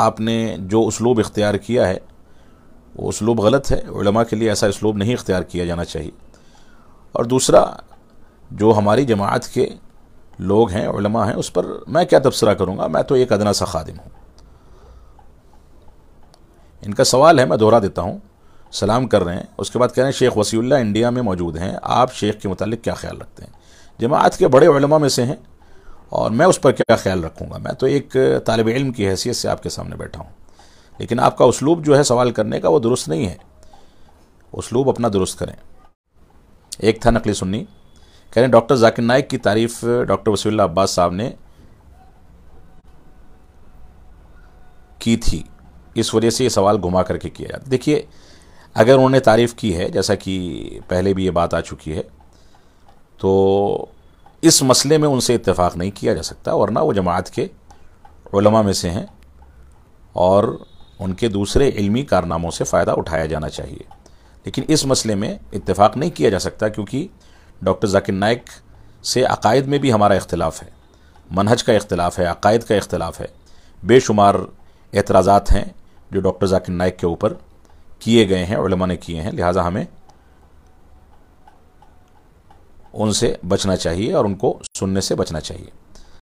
आपने जो उसलूब इख्तियार किया है वो उसलूब गलत है उलमा के लिए ऐसा इसलूब नहीं इख्तियार किया जाना चाहिए और दूसरा जो हमारी जमात के लोग हैं उलमा हैं उस पर मैं क्या तबसरा करूँगा मैं तो एक अदना सा खादिम हूँ इनका सवाल है मैं दोहरा देता हूँ सलाम कर रहे हैं उसके बाद कह रहे हैं शेख वसील्ला इंडिया में मौजूद हैं आप शेख के मतलब क्या ख्याल रखते हैं जमात के बड़े उलमा में से हैं और मैं उस पर क्या ख्याल रखूँगा मैं तो एक तालब इल्म की हैसियत से आपके सामने बैठा हूँ लेकिन आपका उसलूब जो है सवाल करने का वो दुरुस्त नहीं है उसलूब अपना दुरुस्त करें एक था नकली सुन्नी कह रहे डॉक्टर जाकिर नाइक की तारीफ डॉक्टर वसील अब्बास साहब ने की थी इस वजह से ये सवाल घुमा करके किया जाता देखिए अगर उन्होंने तारीफ़ की है जैसा कि पहले भी ये बात आ चुकी है तो इस मसले में उनसे इतफाक़ नहीं किया जा सकता वरना वो जमात के उलमा में से हैं और उनके दूसरे इल्मी कारनामों से फ़ायदा उठाया जाना चाहिए लेकिन इस मसले में इतफाक़ नहीं किया जा सकता क्योंकि डॉक्टर जकििर नायक से अकायद में भी हमारा इख्तलाफ है मनहज का इख्तलाफ है अकायद का इख्तलाफ है बेशुमार एतराज़ात हैं जो डॉक्टर जकििर नायक के ऊपर किए गए हैं ने किए हैं लिहाजा हमें उनसे बचना चाहिए और उनको सुनने से बचना चाहिए